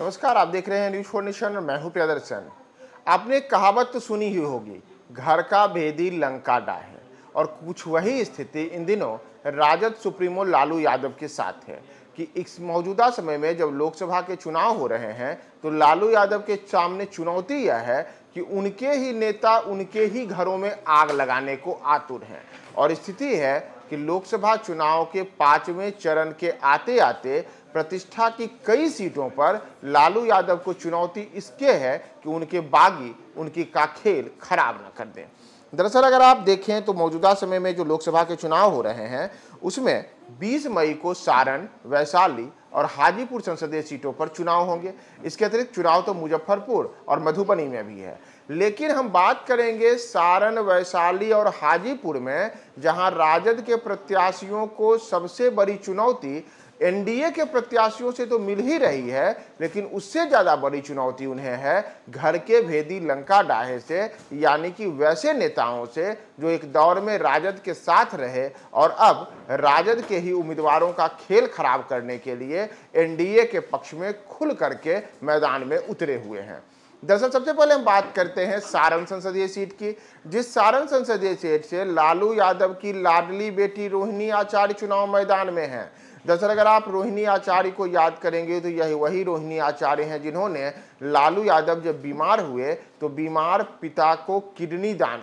नमस्कार आप देख रहे हैं न्यूज फोर नेशन और मैं हूं प्रियदर्शन आपने कहावत तो सुनी ही होगी घर का भेदी लंका डा है और कुछ वही स्थिति इन दिनों राजद सुप्रीमो लालू यादव के साथ है कि इस मौजूदा समय में जब लोकसभा के चुनाव हो रहे हैं तो लालू यादव के सामने चुनौती यह है कि उनके ही नेता उनके ही घरों में आग लगाने को आतुर हैं और स्थिति है कि लोकसभा चुनाव के पांचवें चरण के आते आते प्रतिष्ठा की कई सीटों पर लालू यादव को चुनौती इसके है कि उनके बागी उनकी का खेल खराब न कर दें दरअसल अगर आप देखें तो मौजूदा समय में जो लोकसभा के चुनाव हो रहे हैं उसमें 20 मई को सारण वैशाली और हाजीपुर संसदीय सीटों पर चुनाव होंगे इसके अतिरिक्त चुनाव तो मुजफ्फरपुर और मधुबनी में भी है लेकिन हम बात करेंगे सारण वैशाली और हाजीपुर में जहां राजद के प्रत्याशियों को सबसे बड़ी चुनौती एनडीए के प्रत्याशियों से तो मिल ही रही है लेकिन उससे ज़्यादा बड़ी चुनौती उन्हें है घर के भेदी लंका डाहे से यानी कि वैसे नेताओं से जो एक दौर में राजद के साथ रहे और अब राजद के ही उम्मीदवारों का खेल खराब करने के लिए एनडीए के पक्ष में खुल करके मैदान में उतरे हुए हैं दरअसल सबसे पहले हम बात करते हैं सारण संसदीय सीट की जिस सारण संसदीय सीट से लालू यादव की लाडली बेटी रोहिणी आचार्य चुनाव मैदान में हैं दरअसल अगर आप रोहिणी आचार्य को याद करेंगे तो यही वही रोहिणी आचार्य हैं जिन्होंने लालू यादव जब बीमार हुए तो बीमार पिता को किडनी दान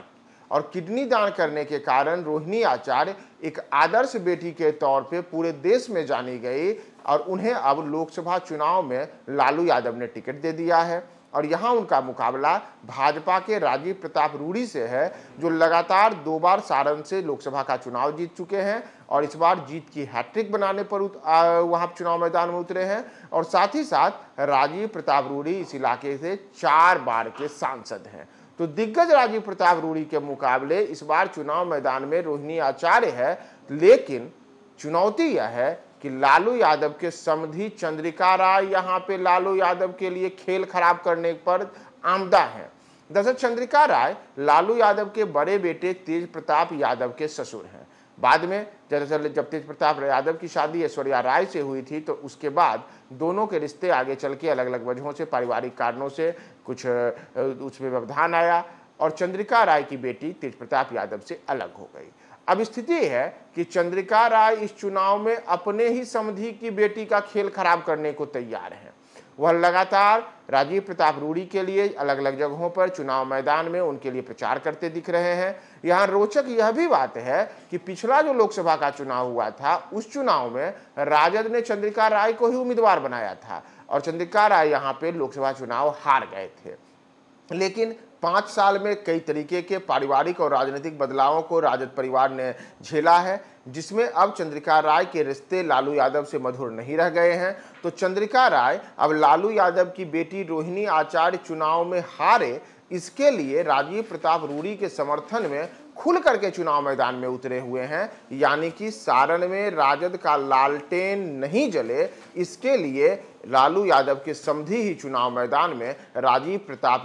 और किडनी दान करने के कारण रोहिणी आचार्य एक आदर्श बेटी के तौर पे पूरे देश में जानी गई और उन्हें अब लोकसभा चुनाव में लालू यादव ने टिकट दे दिया है और यहाँ उनका मुकाबला भाजपा के राजीव प्रताप रूढ़ी से है जो लगातार दो बार सारण से लोकसभा का चुनाव जीत चुके हैं और इस बार जीत की हैट्रिक बनाने पर वहाँ चुनाव मैदान में उतरे हैं और साथ ही साथ राजीव प्रताप रूढ़ी इस इलाके से चार बार के सांसद हैं तो दिग्गज राजीव प्रताप रूढ़ी के मुकाबले इस बार चुनाव मैदान में रोहिणी आचार्य है लेकिन चुनौती यह है कि लालू यादव के समधि चंद्रिका राय यहाँ पे लालू यादव के लिए खेल खराब करने पर आमदा है दरअसल चंद्रिका राय लालू यादव के बड़े बेटे तेज प्रताप यादव के ससुर हैं बाद में दरअसल जब तेज प्रताप यादव की शादी ऐश्वर्या राय से हुई थी तो उसके बाद दोनों के रिश्ते आगे चल के अलग अलग वजहों से पारिवारिक कारणों से कुछ उसमें व्यवधान आया और चंद्रिका राय की बेटी तेज प्रताप यादव से अलग हो गई अब स्थिति है कि चंद्रिका राय इस चुनाव में अपने ही समधि की बेटी का खेल खराब करने को तैयार हैं वह लगातार राजीव प्रताप रूड़ी के लिए अलग अलग जगहों पर चुनाव मैदान में उनके लिए प्रचार करते दिख रहे हैं यहाँ रोचक यह भी बात है कि पिछला जो लोकसभा का चुनाव हुआ था उस चुनाव में राजद ने चंद्रिका राय को ही उम्मीदवार बनाया था और चंद्रिका राय यहाँ पे लोकसभा चुनाव हार गए थे लेकिन पाँच साल में कई तरीके के पारिवारिक और राजनीतिक बदलावों को राजद परिवार ने झेला है जिसमें अब चंद्रिका राय के रिश्ते लालू यादव से मधुर नहीं रह गए हैं तो चंद्रिका राय अब लालू यादव की बेटी रोहिणी आचार्य चुनाव में हारे इसके लिए राजीव प्रताप रूड़ी के समर्थन में खुल करके चुनाव मैदान में उतरे हुए हैं यानी कि सारण में राजद का लालटेन नहीं जले इसके लिए लालू यादव के समधि ही चुनाव मैदान में राजीव प्रताप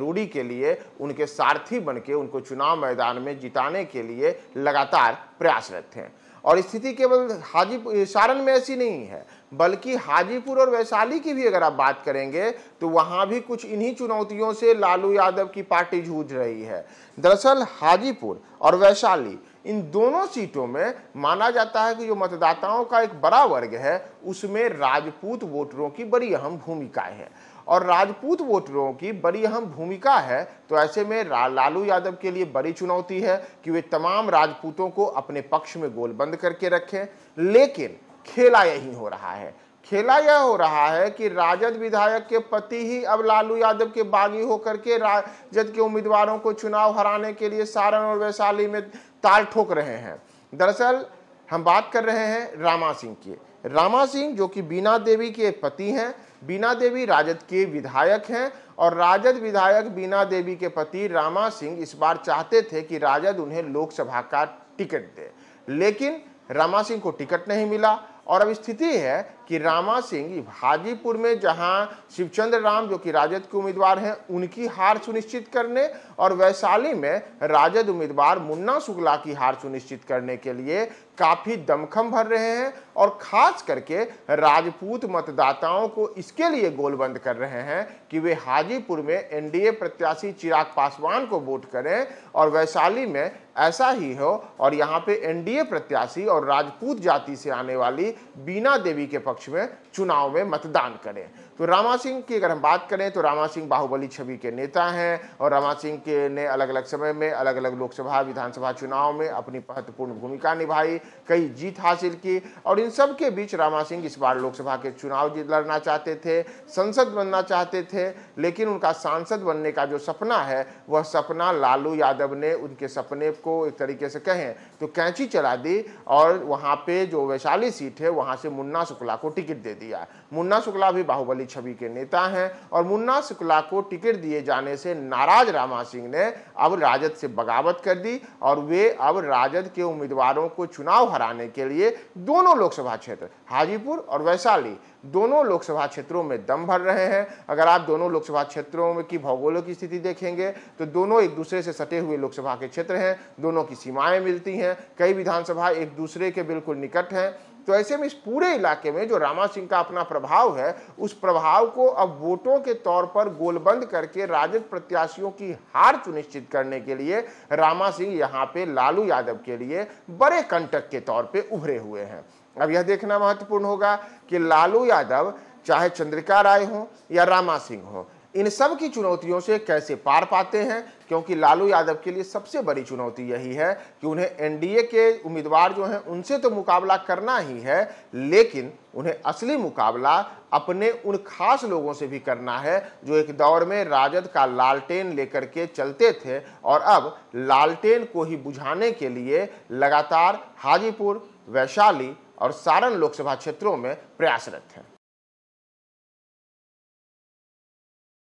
रूडी के लिए उनके सारथी बनके उनको चुनाव मैदान में जिताने के लिए लगातार प्रयासरत हैं और स्थिति केवल हाजीपुर सारण में ऐसी नहीं है बल्कि हाजीपुर और वैशाली की भी अगर आप बात करेंगे तो वहाँ भी कुछ इन्हीं चुनौतियों से लालू यादव की पार्टी जूझ रही है दरअसल हाजीपुर और वैशाली इन दोनों सीटों में माना जाता है कि जो मतदाताओं का एक बड़ा वर्ग है उसमें राजपूत वोटरों की बड़ी अहम भूमिका है और राजपूत वोटरों की बड़ी अहम भूमिका है तो ऐसे में लालू यादव के लिए बड़ी चुनौती है कि वे तमाम राजपूतों को अपने पक्ष में गोलबंद करके रखें लेकिन खेला यही हो रहा है खेला यह हो रहा है कि राजद विधायक के पति ही अब लालू यादव के बागी होकर के राजद के उम्मीदवारों को चुनाव हराने के लिए सारण और वैशाली में ताल ठोक रहे हैं दरअसल हम बात कर रहे हैं रामा सिंह की रामा सिंह जो कि बीना देवी के पति हैं बीना देवी राजद के विधायक हैं और राजद विधायक बीना देवी के पति रामा सिंह इस बार चाहते थे कि राजद उन्हें लोकसभा का टिकट दे लेकिन रामा सिंह को टिकट नहीं मिला और अब स्थिति है कि रामा सिंह हाजीपुर में जहां शिवचंद्र राम जो कि राजद के उम्मीदवार हैं उनकी हार सुनिश्चित करने और वैशाली में राजद उम्मीदवार मुन्ना शुक्ला की हार सुनिश्चित करने के लिए काफ़ी दमखम भर रहे हैं और खास करके राजपूत मतदाताओं को इसके लिए गोलबंद कर रहे हैं कि वे हाजीपुर में एनडीए प्रत्याशी चिराग पासवान को वोट करें और वैशाली में ऐसा ही हो और यहाँ पे एनडीए प्रत्याशी और राजपूत जाति से आने वाली बीना देवी के पक्ष é चुनाव में मतदान करें तो रामा सिंह की अगर हम बात करें तो रामा सिंह बाहुबली छवि के नेता हैं और रामा सिंह के ने अलग अलग समय में अलग अलग लोकसभा विधानसभा चुनाव में अपनी महत्वपूर्ण भूमिका निभाई कई जीत हासिल की और इन सब के बीच रामा सिंह इस बार लोकसभा के चुनाव जीत लड़ना चाहते थे संसद बनना चाहते थे लेकिन उनका सांसद बनने का जो सपना है वह सपना लालू यादव ने उनके सपने को एक तरीके से कहें तो कैंची चला दी और वहाँ पर जो वैशाली सीट है वहाँ से मुन्ना शुक्ला को टिकट दे दी दिया मुन्ना शुक्ला भी बाहुबली छवि के नेता हैं और मुन्ना शुक्ला को टिकट दिए जाने से नाराज रामा सिंह ने अब राजद से बगावत कर दी और वे अब राजद के उम्मीदवारों को चुनाव हराने के लिए दोनों लोकसभा क्षेत्र हाजीपुर और वैशाली दोनों लोकसभा क्षेत्रों में दम भर रहे हैं अगर आप दोनों लोकसभा क्षेत्रों में की भौगोलिक स्थिति देखेंगे तो दोनों एक दूसरे से सटे हुए लोकसभा के क्षेत्र हैं दोनों की सीमाएं मिलती हैं कई विधानसभा एक दूसरे के बिल्कुल निकट हैं तो ऐसे में इस पूरे इलाके में जो रामा सिंह का अपना प्रभाव है उस प्रभाव को अब वोटों के तौर पर गोलबंद करके राजद प्रत्याशियों की हार सुनिश्चित करने के लिए रामा सिंह यहाँ पे लालू यादव के लिए बड़े कंटक के तौर पर उभरे हुए हैं अब यह देखना महत्वपूर्ण होगा कि लालू यादव चाहे चंद्रिका राय हो या रामा सिंह हो इन सब की चुनौतियों से कैसे पार पाते हैं क्योंकि लालू यादव के लिए सबसे बड़ी चुनौती यही है कि उन्हें एनडीए के उम्मीदवार जो हैं उनसे तो मुकाबला करना ही है लेकिन उन्हें असली मुकाबला अपने उन खास लोगों से भी करना है जो एक दौर में राजद का लालटेन लेकर के चलते थे और अब लालटेन को ही बुझाने के लिए लगातार हाजीपुर वैशाली और सारण लोकसभा क्षेत्रों में प्रयासरत हैं